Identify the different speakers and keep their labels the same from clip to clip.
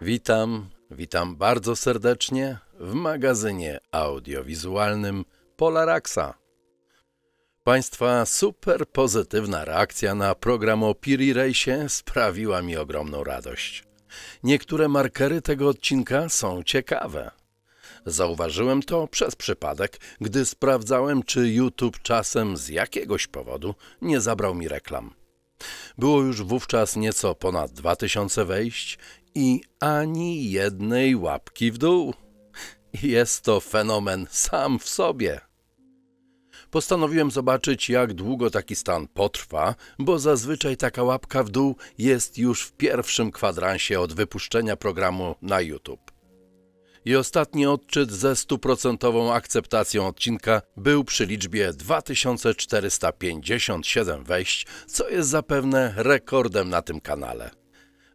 Speaker 1: Witam, witam bardzo serdecznie w magazynie audiowizualnym Polaraxa. Państwa super pozytywna reakcja na program o Piri Race sprawiła mi ogromną radość. Niektóre markery tego odcinka są ciekawe. Zauważyłem to przez przypadek, gdy sprawdzałem, czy YouTube czasem z jakiegoś powodu nie zabrał mi reklam. Było już wówczas nieco ponad dwa tysiące wejść i ani jednej łapki w dół. Jest to fenomen sam w sobie. Postanowiłem zobaczyć, jak długo taki stan potrwa, bo zazwyczaj taka łapka w dół jest już w pierwszym kwadransie od wypuszczenia programu na YouTube i ostatni odczyt ze stuprocentową akceptacją odcinka był przy liczbie 2457 wejść, co jest zapewne rekordem na tym kanale.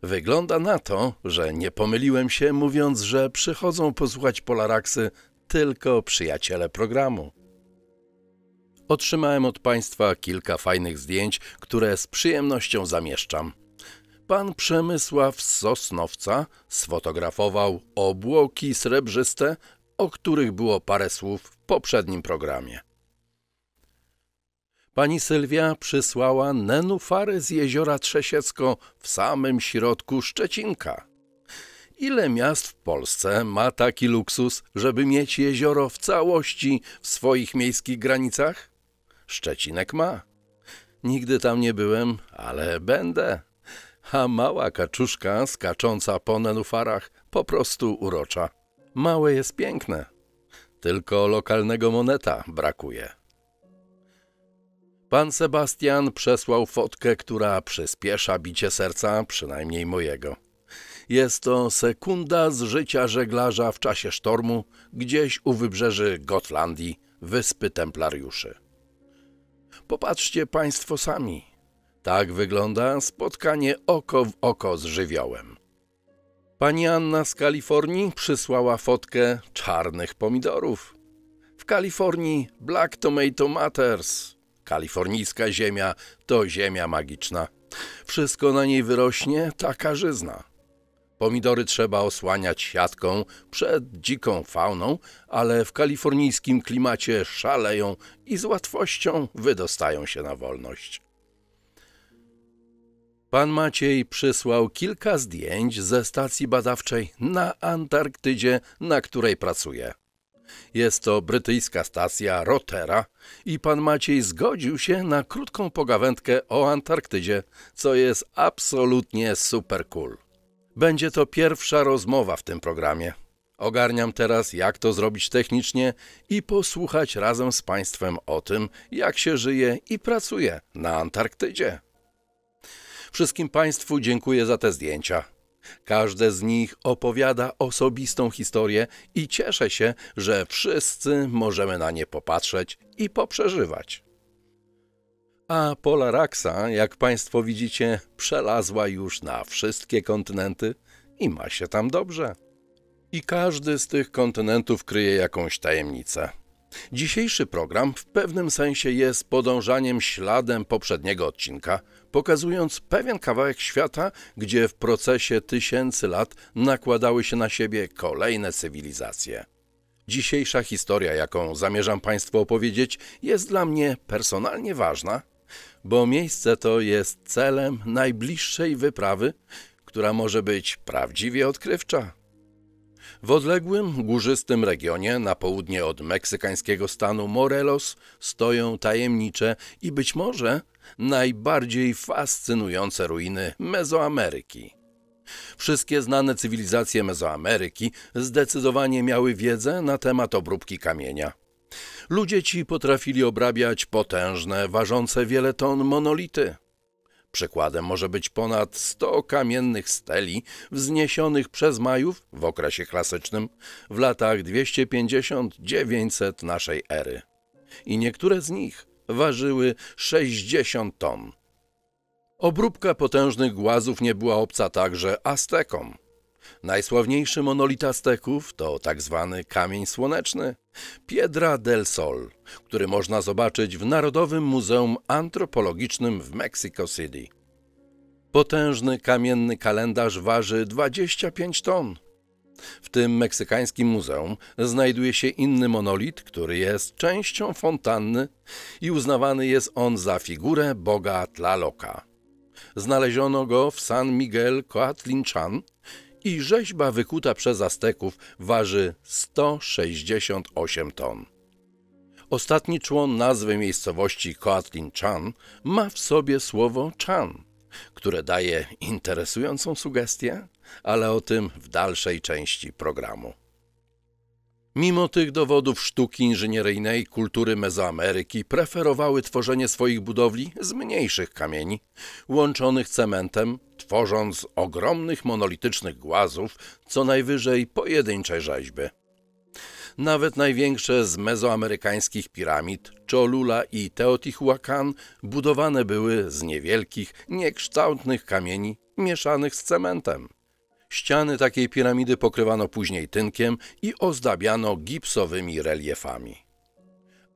Speaker 1: Wygląda na to, że nie pomyliłem się mówiąc, że przychodzą posłuchać Polaraksy tylko przyjaciele programu. Otrzymałem od Państwa kilka fajnych zdjęć, które z przyjemnością zamieszczam pan Przemysław Sosnowca sfotografował obłoki srebrzyste, o których było parę słów w poprzednim programie. Pani Sylwia przysłała nenufary z jeziora Trzesiecko w samym środku Szczecinka. Ile miast w Polsce ma taki luksus, żeby mieć jezioro w całości w swoich miejskich granicach? Szczecinek ma. Nigdy tam nie byłem, ale będę a mała kaczuszka skacząca po nenufarach po prostu urocza. Małe jest piękne, tylko lokalnego moneta brakuje. Pan Sebastian przesłał fotkę, która przyspiesza bicie serca, przynajmniej mojego. Jest to sekunda z życia żeglarza w czasie sztormu gdzieś u wybrzeży Gotlandii, wyspy Templariuszy. Popatrzcie Państwo sami – tak wygląda spotkanie oko w oko z żywiołem. Pani Anna z Kalifornii przysłała fotkę czarnych pomidorów. W Kalifornii Black Tomato Matters. Kalifornijska ziemia to ziemia magiczna. Wszystko na niej wyrośnie, taka żyzna. Pomidory trzeba osłaniać siatką przed dziką fauną, ale w kalifornijskim klimacie szaleją i z łatwością wydostają się na wolność. Pan Maciej przysłał kilka zdjęć ze stacji badawczej na Antarktydzie, na której pracuje. Jest to brytyjska stacja Rotera i pan Maciej zgodził się na krótką pogawędkę o Antarktydzie, co jest absolutnie super cool. Będzie to pierwsza rozmowa w tym programie. Ogarniam teraz, jak to zrobić technicznie i posłuchać razem z Państwem o tym, jak się żyje i pracuje na Antarktydzie. Wszystkim Państwu dziękuję za te zdjęcia. Każde z nich opowiada osobistą historię i cieszę się, że wszyscy możemy na nie popatrzeć i poprzeżywać. A Pola jak Państwo widzicie, przelazła już na wszystkie kontynenty i ma się tam dobrze. I każdy z tych kontynentów kryje jakąś tajemnicę. Dzisiejszy program w pewnym sensie jest podążaniem śladem poprzedniego odcinka, pokazując pewien kawałek świata, gdzie w procesie tysięcy lat nakładały się na siebie kolejne cywilizacje. Dzisiejsza historia, jaką zamierzam Państwu opowiedzieć, jest dla mnie personalnie ważna, bo miejsce to jest celem najbliższej wyprawy, która może być prawdziwie odkrywcza. W odległym, górzystym regionie na południe od meksykańskiego stanu Morelos stoją tajemnicze i być może najbardziej fascynujące ruiny Mezoameryki. Wszystkie znane cywilizacje Mezoameryki zdecydowanie miały wiedzę na temat obróbki kamienia. Ludzie ci potrafili obrabiać potężne, ważące wiele ton monolity. Przykładem może być ponad 100 kamiennych steli wzniesionych przez Majów w okresie klasycznym w latach 250-900 naszej ery. I niektóre z nich ważyły 60 ton. Obróbka potężnych głazów nie była obca także Aztekom. Najsławniejszy monolit Azteków to tak zwany kamień słoneczny Piedra del Sol, który można zobaczyć w Narodowym Muzeum Antropologicznym w Mexico City. Potężny kamienny kalendarz waży 25 ton. W tym meksykańskim muzeum znajduje się inny monolit, który jest częścią fontanny i uznawany jest on za figurę boga Tlaloka. Znaleziono go w San Miguel Coatlinchan i rzeźba wykuta przez Azteków waży 168 ton. Ostatni człon nazwy miejscowości Chan ma w sobie słowo chan, które daje interesującą sugestię, ale o tym w dalszej części programu. Mimo tych dowodów sztuki inżynieryjnej kultury Mezoameryki preferowały tworzenie swoich budowli z mniejszych kamieni, łączonych cementem, tworząc ogromnych monolitycznych głazów, co najwyżej pojedyncze rzeźby. Nawet największe z mezoamerykańskich piramid, Cholula i Teotihuacan, budowane były z niewielkich, niekształtnych kamieni mieszanych z cementem. Ściany takiej piramidy pokrywano później tynkiem i ozdabiano gipsowymi reliefami.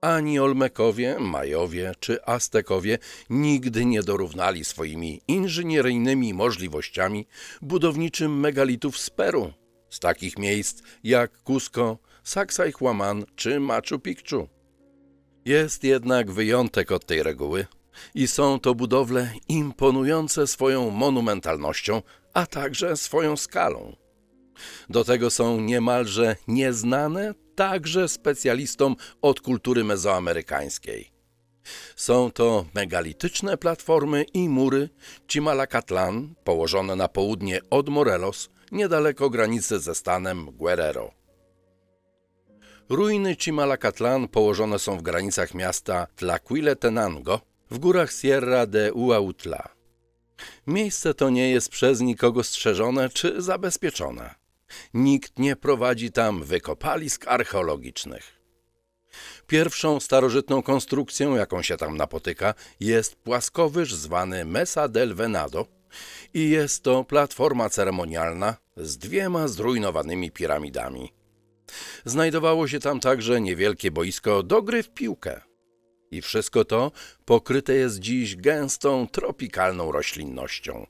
Speaker 1: Ani Olmekowie, Majowie czy Aztekowie nigdy nie dorównali swoimi inżynieryjnymi możliwościami budowniczym megalitów z Peru, z takich miejsc jak Cusco, Sacsayhuaman czy Machu Picchu. Jest jednak wyjątek od tej reguły i są to budowle imponujące swoją monumentalnością, a także swoją skalą. Do tego są niemalże nieznane także specjalistom od kultury mezoamerykańskiej. Są to megalityczne platformy i mury Chimalacatlan, położone na południe od Morelos, niedaleko granicy ze stanem Guerrero. Ruiny Chimalacatlan położone są w granicach miasta Tlaquiletenango w górach Sierra de Uautla. Miejsce to nie jest przez nikogo strzeżone czy zabezpieczone. Nikt nie prowadzi tam wykopalisk archeologicznych. Pierwszą starożytną konstrukcją, jaką się tam napotyka, jest płaskowyż zwany Mesa del Venado i jest to platforma ceremonialna z dwiema zrujnowanymi piramidami. Znajdowało się tam także niewielkie boisko do gry w piłkę. I wszystko to pokryte jest dziś gęstą, tropikalną roślinnością.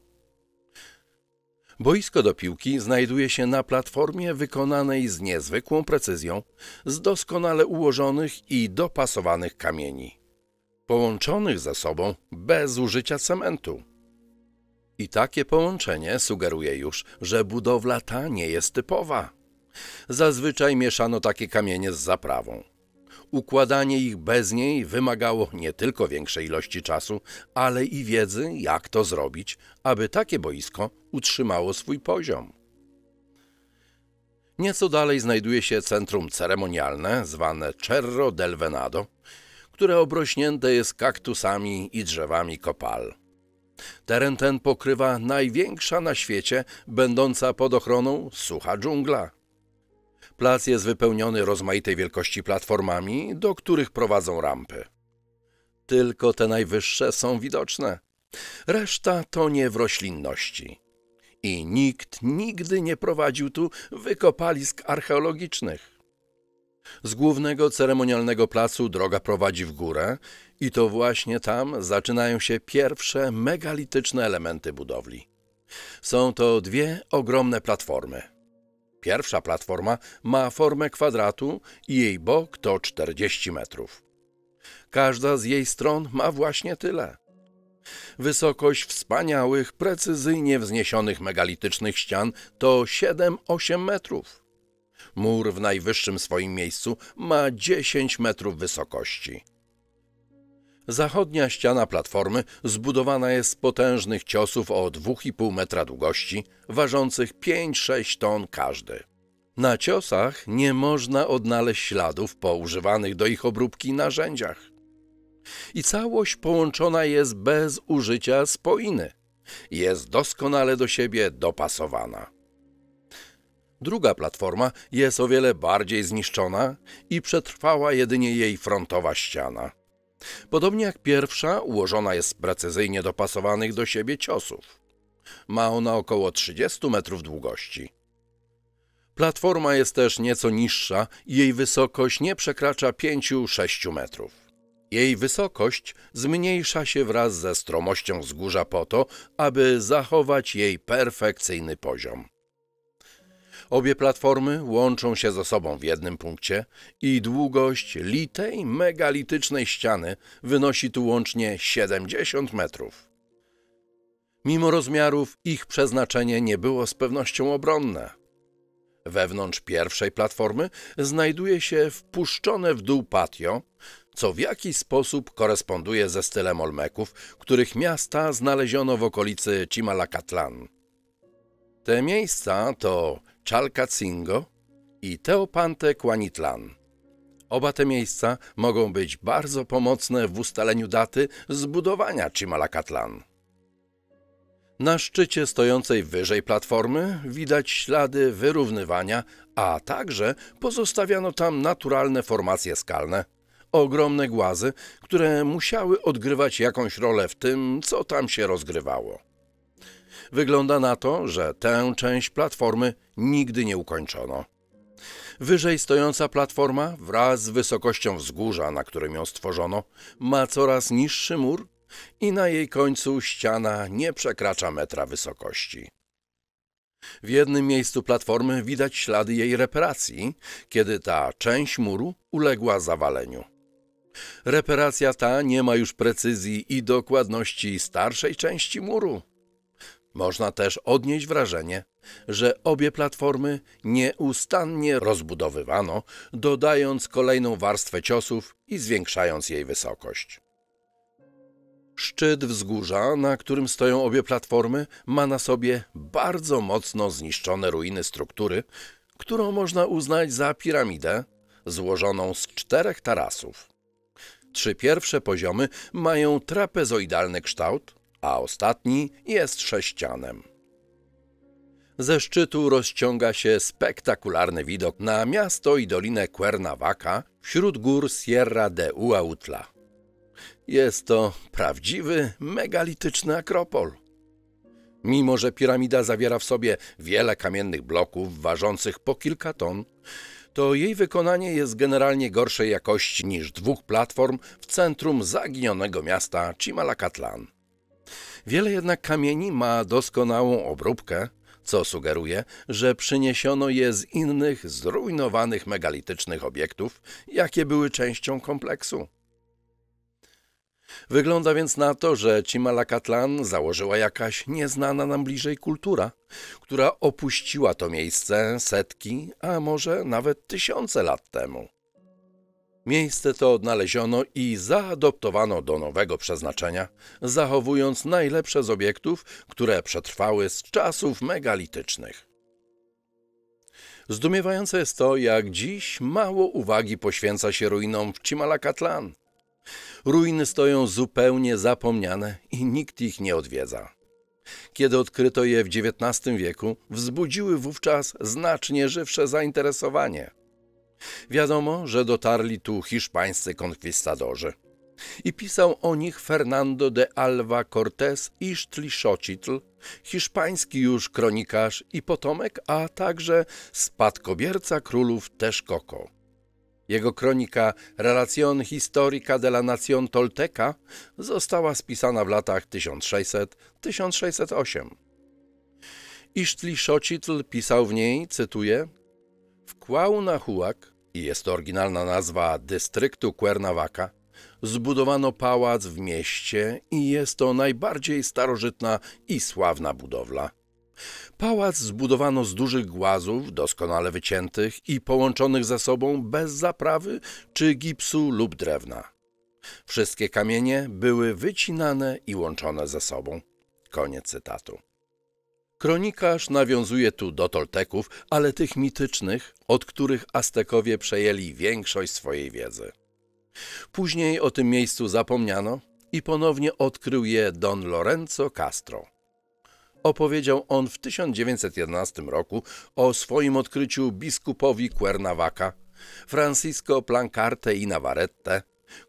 Speaker 1: Boisko do piłki znajduje się na platformie wykonanej z niezwykłą precyzją, z doskonale ułożonych i dopasowanych kamieni, połączonych ze sobą bez użycia cementu. I takie połączenie sugeruje już, że budowla ta nie jest typowa. Zazwyczaj mieszano takie kamienie z zaprawą. Układanie ich bez niej wymagało nie tylko większej ilości czasu, ale i wiedzy, jak to zrobić, aby takie boisko utrzymało swój poziom. Nieco dalej znajduje się centrum ceremonialne zwane Cerro del Venado, które obrośnięte jest kaktusami i drzewami kopal. Teren ten pokrywa największa na świecie, będąca pod ochroną sucha dżungla – Plac jest wypełniony rozmaitej wielkości platformami, do których prowadzą rampy. Tylko te najwyższe są widoczne. Reszta to nie w roślinności. I nikt nigdy nie prowadził tu wykopalisk archeologicznych. Z głównego ceremonialnego placu droga prowadzi w górę i to właśnie tam zaczynają się pierwsze megalityczne elementy budowli. Są to dwie ogromne platformy – Pierwsza platforma ma formę kwadratu i jej bok to 40 metrów. Każda z jej stron ma właśnie tyle. Wysokość wspaniałych, precyzyjnie wzniesionych megalitycznych ścian to 7-8 metrów. Mur w najwyższym swoim miejscu ma 10 metrów wysokości. Zachodnia ściana platformy zbudowana jest z potężnych ciosów o 2,5 metra długości, ważących 5-6 ton każdy. Na ciosach nie można odnaleźć śladów po używanych do ich obróbki narzędziach. I całość połączona jest bez użycia spoiny. Jest doskonale do siebie dopasowana. Druga platforma jest o wiele bardziej zniszczona i przetrwała jedynie jej frontowa ściana. Podobnie jak pierwsza, ułożona jest z precyzyjnie dopasowanych do siebie ciosów. Ma ona około 30 metrów długości. Platforma jest też nieco niższa i jej wysokość nie przekracza 5-6 metrów. Jej wysokość zmniejsza się wraz ze stromością wzgórza po to, aby zachować jej perfekcyjny poziom. Obie platformy łączą się ze sobą w jednym punkcie i długość litej, megalitycznej ściany wynosi tu łącznie 70 metrów. Mimo rozmiarów ich przeznaczenie nie było z pewnością obronne. Wewnątrz pierwszej platformy znajduje się wpuszczone w dół patio, co w jakiś sposób koresponduje ze stylem Olmeków, których miasta znaleziono w okolicy Cimalacatlan. Te miejsca to Cingo i Teopante Kwanitlan. Oba te miejsca mogą być bardzo pomocne w ustaleniu daty zbudowania Chimalacatlan. Na szczycie stojącej wyżej platformy widać ślady wyrównywania, a także pozostawiano tam naturalne formacje skalne. Ogromne głazy, które musiały odgrywać jakąś rolę w tym, co tam się rozgrywało. Wygląda na to, że tę część platformy nigdy nie ukończono. Wyżej stojąca platforma wraz z wysokością wzgórza, na którym ją stworzono, ma coraz niższy mur i na jej końcu ściana nie przekracza metra wysokości. W jednym miejscu platformy widać ślady jej reparacji, kiedy ta część muru uległa zawaleniu. Reparacja ta nie ma już precyzji i dokładności starszej części muru. Można też odnieść wrażenie, że obie platformy nieustannie rozbudowywano, dodając kolejną warstwę ciosów i zwiększając jej wysokość. Szczyt wzgórza, na którym stoją obie platformy, ma na sobie bardzo mocno zniszczone ruiny struktury, którą można uznać za piramidę złożoną z czterech tarasów. Trzy pierwsze poziomy mają trapezoidalny kształt, a ostatni jest sześcianem. Ze szczytu rozciąga się spektakularny widok na miasto i dolinę Cuernavaca wśród gór Sierra de Uautla. Jest to prawdziwy, megalityczny akropol. Mimo, że piramida zawiera w sobie wiele kamiennych bloków ważących po kilka ton, to jej wykonanie jest generalnie gorszej jakości niż dwóch platform w centrum zaginionego miasta Chimalacatlan. Wiele jednak kamieni ma doskonałą obróbkę, co sugeruje, że przyniesiono je z innych zrujnowanych megalitycznych obiektów, jakie były częścią kompleksu. Wygląda więc na to, że Cimalakatlan założyła jakaś nieznana nam bliżej kultura, która opuściła to miejsce setki, a może nawet tysiące lat temu. Miejsce to odnaleziono i zaadoptowano do nowego przeznaczenia, zachowując najlepsze z obiektów, które przetrwały z czasów megalitycznych. Zdumiewające jest to, jak dziś mało uwagi poświęca się ruinom w Cimalakatlan. Ruiny stoją zupełnie zapomniane i nikt ich nie odwiedza. Kiedy odkryto je w XIX wieku, wzbudziły wówczas znacznie żywsze zainteresowanie – Wiadomo, że dotarli tu hiszpańscy konkwistadorzy. I pisał o nich Fernando de Alva Cortés i Sztliszocitl, hiszpański już kronikarz i potomek, a także spadkobierca królów Texcoco. Jego kronika Relacion Historica de la Nación Tolteca została spisana w latach 1600-1608. Isztli Szocitl pisał w niej, cytuję, w Kłaunahuak i jest to oryginalna nazwa dystryktu Cuernavaca, zbudowano pałac w mieście i jest to najbardziej starożytna i sławna budowla. Pałac zbudowano z dużych głazów, doskonale wyciętych i połączonych ze sobą bez zaprawy czy gipsu lub drewna. Wszystkie kamienie były wycinane i łączone ze sobą. Koniec cytatu. Kronikarz nawiązuje tu do Tolteków, ale tych mitycznych, od których Aztekowie przejęli większość swojej wiedzy. Później o tym miejscu zapomniano i ponownie odkrył je Don Lorenzo Castro. Opowiedział on w 1911 roku o swoim odkryciu biskupowi Cuernavaca, Francisco Plancarte i Navarrete,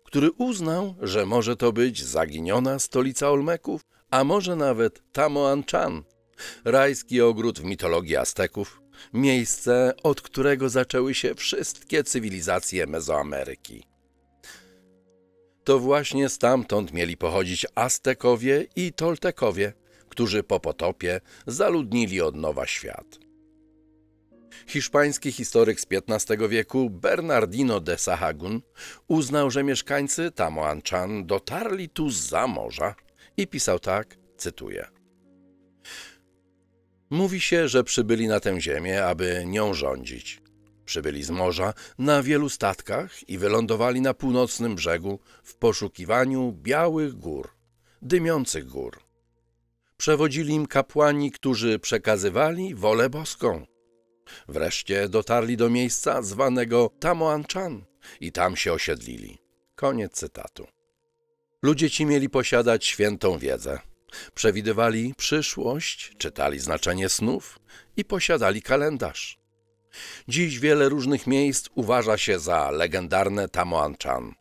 Speaker 1: który uznał, że może to być zaginiona stolica Olmeków, a może nawet Tamoanchan, Rajski ogród w mitologii Azteków, miejsce, od którego zaczęły się wszystkie cywilizacje Mezoameryki. To właśnie stamtąd mieli pochodzić Aztekowie i Toltekowie, którzy po potopie zaludnili od nowa świat. Hiszpański historyk z XV wieku Bernardino de Sahagún uznał, że mieszkańcy Tamoanchan dotarli tu z za morza i pisał tak, cytuję. Mówi się, że przybyli na tę ziemię, aby nią rządzić. Przybyli z morza na wielu statkach i wylądowali na północnym brzegu w poszukiwaniu białych gór, dymiących gór. Przewodzili im kapłani, którzy przekazywali wolę boską. Wreszcie dotarli do miejsca zwanego Tamoanchan i tam się osiedlili. Koniec cytatu. Ludzie ci mieli posiadać świętą wiedzę, Przewidywali przyszłość, czytali znaczenie snów i posiadali kalendarz. Dziś wiele różnych miejsc uważa się za legendarne Tamoanchan.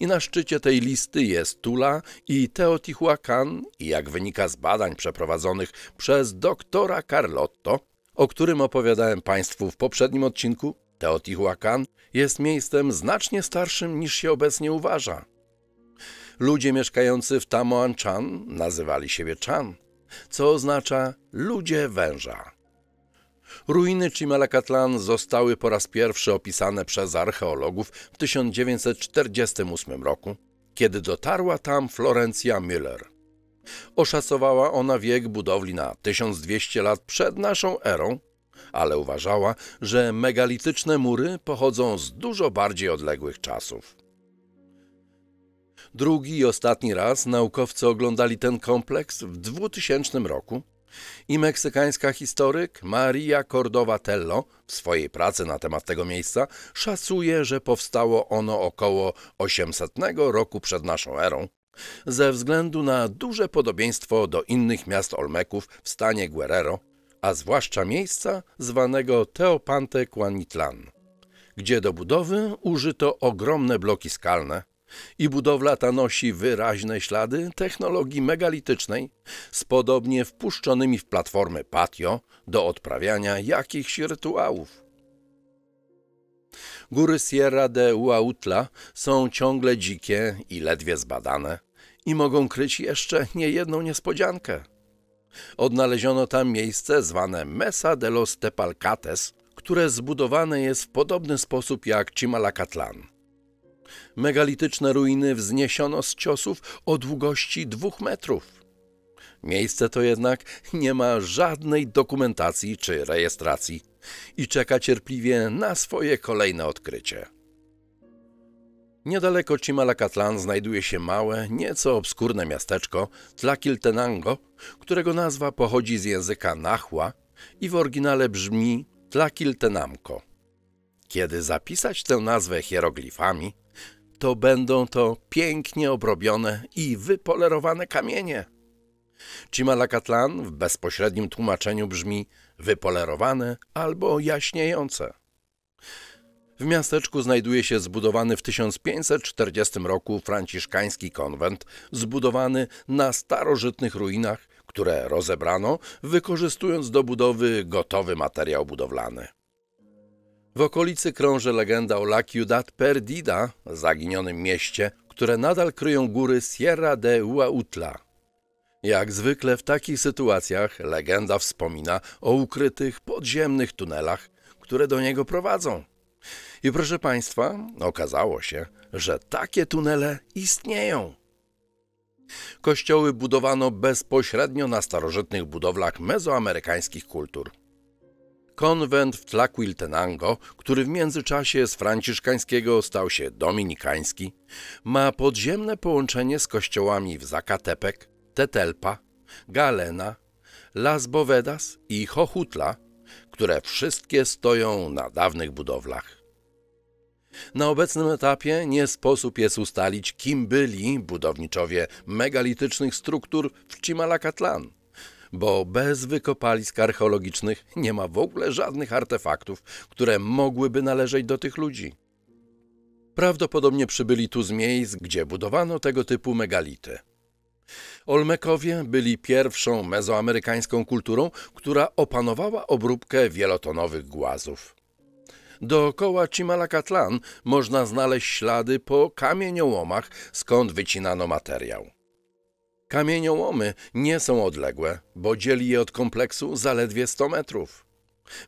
Speaker 1: I na szczycie tej listy jest Tula i Teotihuacan i jak wynika z badań przeprowadzonych przez doktora Carlotto, o którym opowiadałem Państwu w poprzednim odcinku, Teotihuacan jest miejscem znacznie starszym niż się obecnie uważa. Ludzie mieszkający w Chan nazywali siebie Chan, co oznacza ludzie węża. Ruiny Chimalacatlan zostały po raz pierwszy opisane przez archeologów w 1948 roku, kiedy dotarła tam Florencja Müller. Oszacowała ona wiek budowli na 1200 lat przed naszą erą, ale uważała, że megalityczne mury pochodzą z dużo bardziej odległych czasów. Drugi i ostatni raz naukowcy oglądali ten kompleks w 2000 roku i meksykańska historyk Maria Cordova Tello w swojej pracy na temat tego miejsca szacuje, że powstało ono około 800 roku przed naszą erą ze względu na duże podobieństwo do innych miast Olmeków w stanie Guerrero, a zwłaszcza miejsca zwanego Teopante Cuanitlan, gdzie do budowy użyto ogromne bloki skalne, i budowla ta nosi wyraźne ślady technologii megalitycznej z podobnie wpuszczonymi w platformę patio do odprawiania jakichś rytuałów. Góry Sierra de Huautla są ciągle dzikie i ledwie zbadane i mogą kryć jeszcze niejedną niespodziankę. Odnaleziono tam miejsce zwane Mesa de los Tepalcates, które zbudowane jest w podobny sposób jak Chimalacatlan – megalityczne ruiny wzniesiono z ciosów o długości dwóch metrów. Miejsce to jednak nie ma żadnej dokumentacji czy rejestracji i czeka cierpliwie na swoje kolejne odkrycie. Niedaleko Cimalacatlan znajduje się małe, nieco obskurne miasteczko Tlakiltenango, którego nazwa pochodzi z języka Nahua i w oryginale brzmi Tlakiltenamko. Kiedy zapisać tę nazwę hieroglifami, to będą to pięknie obrobione i wypolerowane kamienie. Chimalakatlan w bezpośrednim tłumaczeniu brzmi wypolerowane albo jaśniejące. W miasteczku znajduje się zbudowany w 1540 roku franciszkański konwent, zbudowany na starożytnych ruinach, które rozebrano, wykorzystując do budowy gotowy materiał budowlany. W okolicy krąży legenda o La Ciudad Perdida, zaginionym mieście, które nadal kryją góry Sierra de Huautla. Jak zwykle w takich sytuacjach legenda wspomina o ukrytych podziemnych tunelach, które do niego prowadzą. I proszę Państwa, okazało się, że takie tunele istnieją. Kościoły budowano bezpośrednio na starożytnych budowlach mezoamerykańskich kultur konwent w Tlaquiltenango, który w międzyczasie z franciszkańskiego stał się dominikański, ma podziemne połączenie z kościołami w Zacatepec, Tetelpa, Galena, Las Bovedas i Chochutla, które wszystkie stoją na dawnych budowlach. Na obecnym etapie nie sposób jest ustalić, kim byli budowniczowie megalitycznych struktur w Chimalacatlan – bo bez wykopalisk archeologicznych nie ma w ogóle żadnych artefaktów, które mogłyby należeć do tych ludzi. Prawdopodobnie przybyli tu z miejsc, gdzie budowano tego typu megality. Olmekowie byli pierwszą mezoamerykańską kulturą, która opanowała obróbkę wielotonowych głazów. Dookoła Chimalacatlan można znaleźć ślady po kamieniołomach, skąd wycinano materiał. Kamieniołomy nie są odległe, bo dzieli je od kompleksu zaledwie 100 metrów.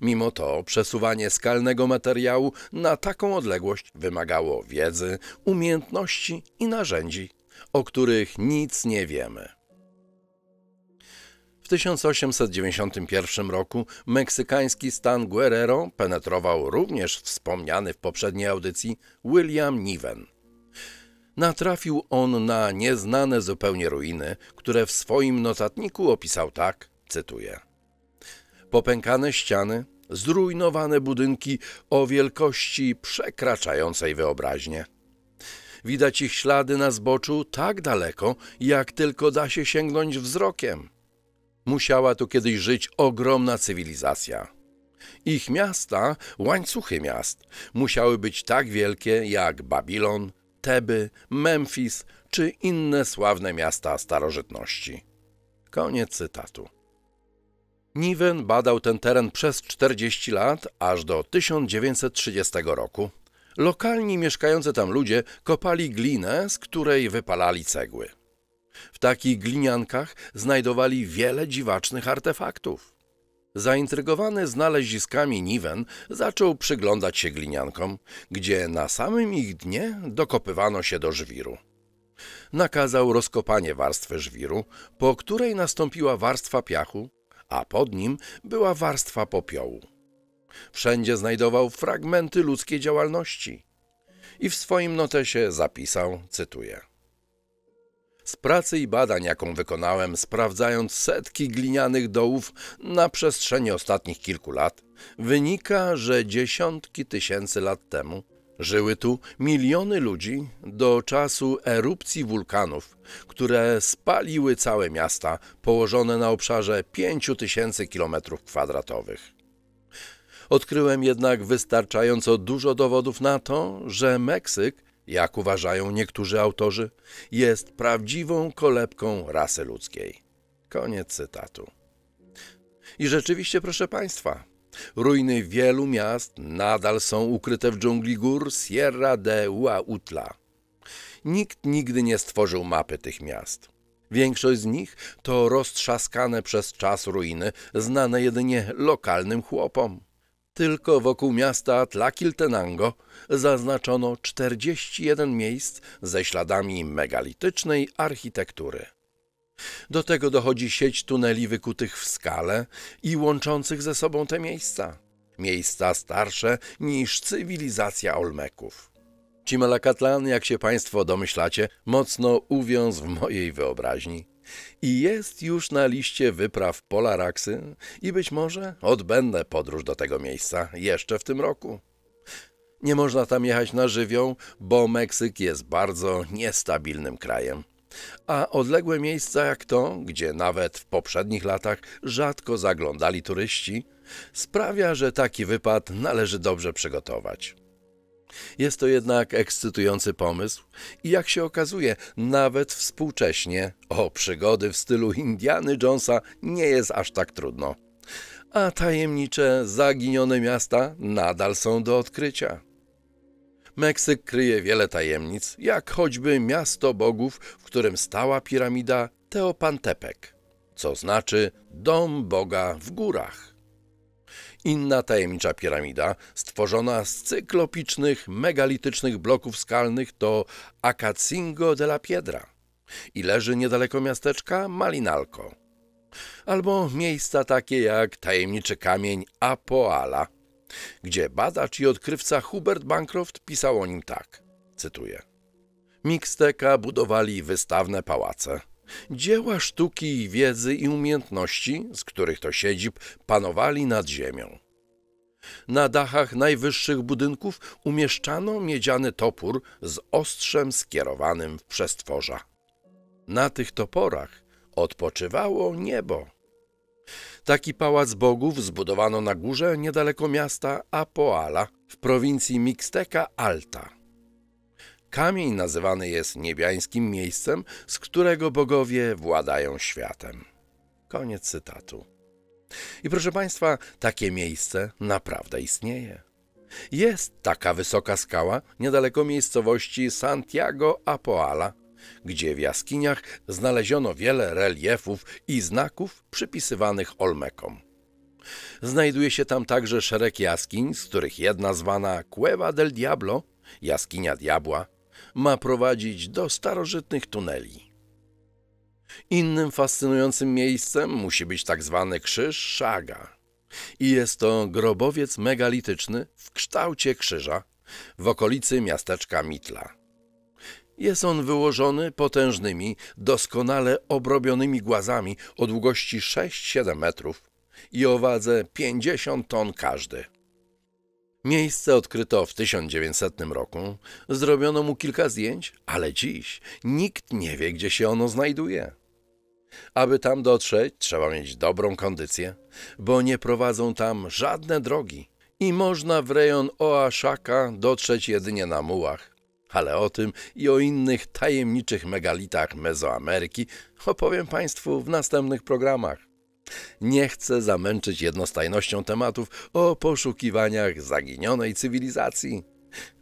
Speaker 1: Mimo to przesuwanie skalnego materiału na taką odległość wymagało wiedzy, umiejętności i narzędzi, o których nic nie wiemy. W 1891 roku meksykański stan Guerrero penetrował również wspomniany w poprzedniej audycji William Niven natrafił on na nieznane zupełnie ruiny, które w swoim notatniku opisał tak, cytuję. Popękane ściany, zrujnowane budynki o wielkości przekraczającej wyobraźnię. Widać ich ślady na zboczu tak daleko, jak tylko da się sięgnąć wzrokiem. Musiała tu kiedyś żyć ogromna cywilizacja. Ich miasta, łańcuchy miast, musiały być tak wielkie jak Babilon, Teby, Memphis czy inne sławne miasta starożytności. Koniec cytatu. Niven badał ten teren przez 40 lat, aż do 1930 roku. Lokalni mieszkający tam ludzie kopali glinę, z której wypalali cegły. W takich gliniankach znajdowali wiele dziwacznych artefaktów. Zaintrygowany znaleziskami Niwen zaczął przyglądać się gliniankom, gdzie na samym ich dnie dokopywano się do żwiru. Nakazał rozkopanie warstwy żwiru, po której nastąpiła warstwa piachu, a pod nim była warstwa popiołu. Wszędzie znajdował fragmenty ludzkiej działalności. I w swoim notesie zapisał, cytuję – z pracy i badań, jaką wykonałem, sprawdzając setki glinianych dołów na przestrzeni ostatnich kilku lat, wynika, że dziesiątki tysięcy lat temu żyły tu miliony ludzi do czasu erupcji wulkanów, które spaliły całe miasta położone na obszarze 5000 km2. Odkryłem jednak wystarczająco dużo dowodów na to, że Meksyk jak uważają niektórzy autorzy, jest prawdziwą kolebką rasy ludzkiej. Koniec cytatu. I rzeczywiście, proszę Państwa, ruiny wielu miast nadal są ukryte w dżungli gór Sierra de Huautla. Nikt nigdy nie stworzył mapy tych miast. Większość z nich to roztrzaskane przez czas ruiny, znane jedynie lokalnym chłopom. Tylko wokół miasta Tlakiltenango zaznaczono 41 miejsc ze śladami megalitycznej architektury. Do tego dochodzi sieć tuneli wykutych w skale i łączących ze sobą te miejsca. Miejsca starsze niż cywilizacja Olmeków. malakatlany, jak się Państwo domyślacie, mocno uwiązł w mojej wyobraźni i jest już na liście wypraw Polaraksy i być może odbędę podróż do tego miejsca jeszcze w tym roku. Nie można tam jechać na żywioł, bo Meksyk jest bardzo niestabilnym krajem. A odległe miejsca jak to, gdzie nawet w poprzednich latach rzadko zaglądali turyści, sprawia, że taki wypad należy dobrze przygotować. Jest to jednak ekscytujący pomysł i jak się okazuje, nawet współcześnie o przygody w stylu Indiany Jonesa nie jest aż tak trudno. A tajemnicze, zaginione miasta nadal są do odkrycia. Meksyk kryje wiele tajemnic, jak choćby miasto bogów, w którym stała piramida Teopantepec, co znaczy dom Boga w górach. Inna tajemnicza piramida, stworzona z cyklopicznych, megalitycznych bloków skalnych, to Acacingo de la Piedra i leży niedaleko miasteczka Malinalco. Albo miejsca takie jak tajemniczy kamień Apoala, gdzie badacz i odkrywca Hubert Bancroft pisał o nim tak, cytuję. Mixteka budowali wystawne pałace – Dzieła sztuki, wiedzy i umiejętności, z których to siedzib, panowali nad ziemią. Na dachach najwyższych budynków umieszczano miedziany topór z ostrzem skierowanym w przestworza. Na tych toporach odpoczywało niebo. Taki pałac bogów zbudowano na górze niedaleko miasta Apoala w prowincji Mixteca Alta. Kamień nazywany jest niebiańskim miejscem, z którego bogowie władają światem. Koniec cytatu. I proszę Państwa, takie miejsce naprawdę istnieje. Jest taka wysoka skała niedaleko miejscowości Santiago Apoala, gdzie w jaskiniach znaleziono wiele reliefów i znaków przypisywanych Olmekom. Znajduje się tam także szereg jaskiń, z których jedna zwana Cueva del Diablo, jaskinia diabła, ma prowadzić do starożytnych tuneli. Innym fascynującym miejscem musi być tak zwany krzyż Szaga. I jest to grobowiec megalityczny w kształcie krzyża w okolicy miasteczka Mitla. Jest on wyłożony potężnymi, doskonale obrobionymi głazami o długości 6-7 metrów i o wadze 50 ton każdy. Miejsce odkryto w 1900 roku, zrobiono mu kilka zdjęć, ale dziś nikt nie wie, gdzie się ono znajduje. Aby tam dotrzeć, trzeba mieć dobrą kondycję, bo nie prowadzą tam żadne drogi i można w rejon Oaxaca dotrzeć jedynie na mułach. Ale o tym i o innych tajemniczych megalitach Mezoameryki opowiem Państwu w następnych programach nie chcę zamęczyć jednostajnością tematów o poszukiwaniach zaginionej cywilizacji.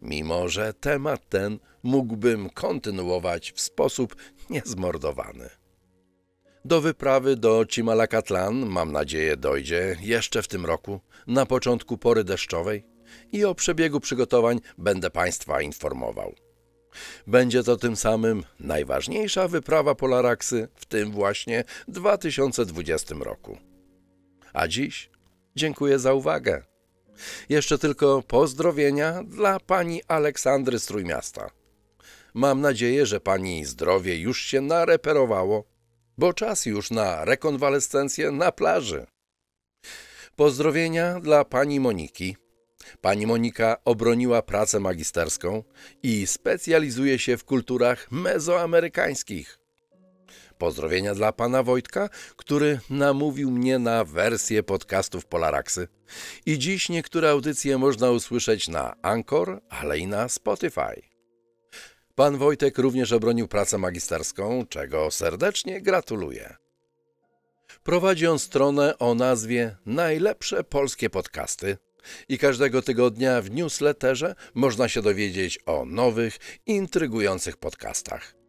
Speaker 1: Mimo, że temat ten mógłbym kontynuować w sposób niezmordowany. Do wyprawy do Cimalakatlan, mam nadzieję, dojdzie jeszcze w tym roku, na początku pory deszczowej i o przebiegu przygotowań będę Państwa informował. Będzie to tym samym najważniejsza wyprawa Polaraksy w tym właśnie 2020 roku. A dziś dziękuję za uwagę. Jeszcze tylko pozdrowienia dla pani Aleksandry z Trójmiasta. Mam nadzieję, że pani zdrowie już się nareperowało, bo czas już na rekonwalescencję na plaży. Pozdrowienia dla pani Moniki. Pani Monika obroniła pracę magisterską i specjalizuje się w kulturach mezoamerykańskich. Pozdrowienia dla pana Wojtka, który namówił mnie na wersję podcastów Polaraksy. I dziś niektóre audycje można usłyszeć na Anchor, ale i na Spotify. Pan Wojtek również obronił pracę magisterską, czego serdecznie gratuluję. Prowadzi on stronę o nazwie Najlepsze polskie podcasty i każdego tygodnia w newsletterze można się dowiedzieć o nowych, intrygujących podcastach.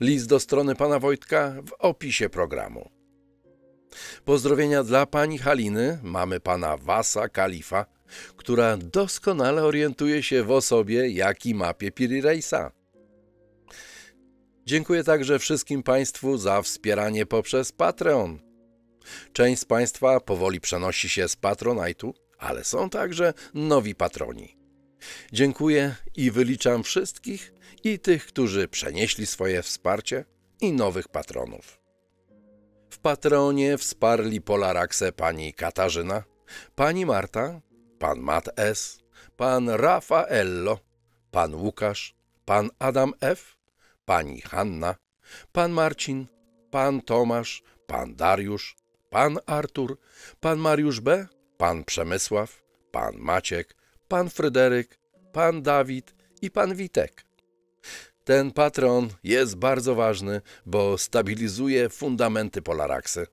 Speaker 1: List do strony pana Wojtka w opisie programu. Pozdrowienia dla pani Haliny, mamy pana Wasa Kalifa, która doskonale orientuje się w osobie, jak i mapie Piri Reisa. Dziękuję także wszystkim Państwu za wspieranie poprzez Patreon. Część z Państwa powoli przenosi się z Patronite'u, ale są także nowi patroni. Dziękuję i wyliczam wszystkich, i tych, którzy przenieśli swoje wsparcie i nowych patronów. W patronie wsparli Polaraxę pani Katarzyna, pani Marta, pan Mat S., pan Rafaello, pan Łukasz, pan Adam F., pani Hanna, pan Marcin, pan Tomasz, pan Dariusz, pan Artur, pan Mariusz B., pan Przemysław, pan Maciek, pan Fryderyk, pan Dawid i pan Witek. Ten patron jest bardzo ważny, bo stabilizuje fundamenty Polaraksy.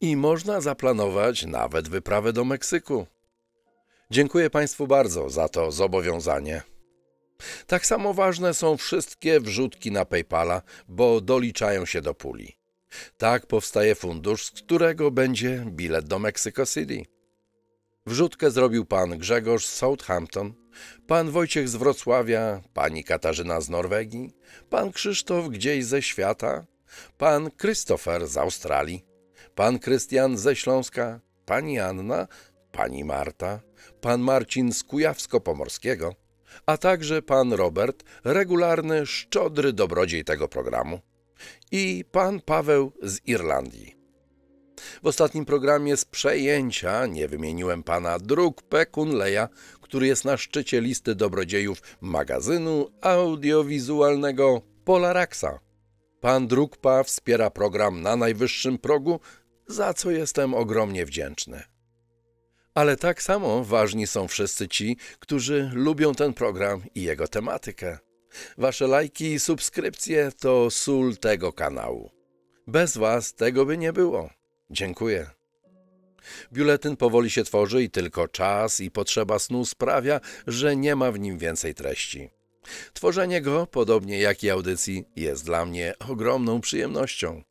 Speaker 1: I można zaplanować nawet wyprawę do Meksyku. Dziękuję Państwu bardzo za to zobowiązanie. Tak samo ważne są wszystkie wrzutki na PayPala, bo doliczają się do puli. Tak powstaje fundusz, z którego będzie bilet do Mexico City. Wrzutkę zrobił pan Grzegorz z Southampton, pan Wojciech z Wrocławia, pani Katarzyna z Norwegii, pan Krzysztof gdzieś ze świata, pan Christopher z Australii, pan Krystian ze Śląska, pani Anna, pani Marta, pan Marcin z Kujawsko-Pomorskiego, a także pan Robert, regularny, szczodry dobrodziej tego programu i pan Paweł z Irlandii. W ostatnim programie z przejęcia nie wymieniłem pana Druk Pekunleja, który jest na szczycie listy dobrodziejów magazynu audiowizualnego Polaraxa. Pan Drukpa wspiera program na najwyższym progu, za co jestem ogromnie wdzięczny. Ale tak samo ważni są wszyscy ci, którzy lubią ten program i jego tematykę. Wasze lajki i subskrypcje to sól tego kanału. Bez was tego by nie było. Dziękuję. Biuletyn powoli się tworzy i tylko czas i potrzeba snu sprawia, że nie ma w nim więcej treści. Tworzenie go, podobnie jak i audycji, jest dla mnie ogromną przyjemnością.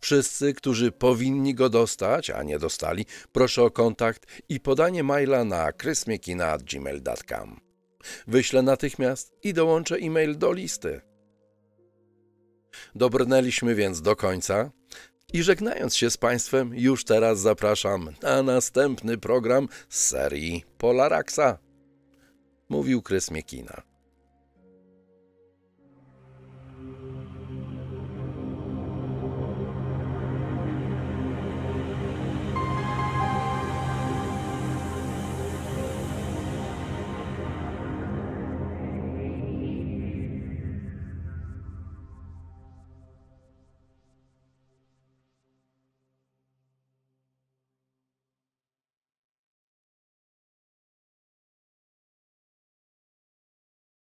Speaker 1: Wszyscy, którzy powinni go dostać, a nie dostali, proszę o kontakt i podanie maila na krysmiekina.gmail.com. Wyślę natychmiast i dołączę e-mail do listy. Dobrnęliśmy więc do końca. I żegnając się z Państwem, już teraz zapraszam na następny program z serii Polaraxa. Mówił Krys Miekina.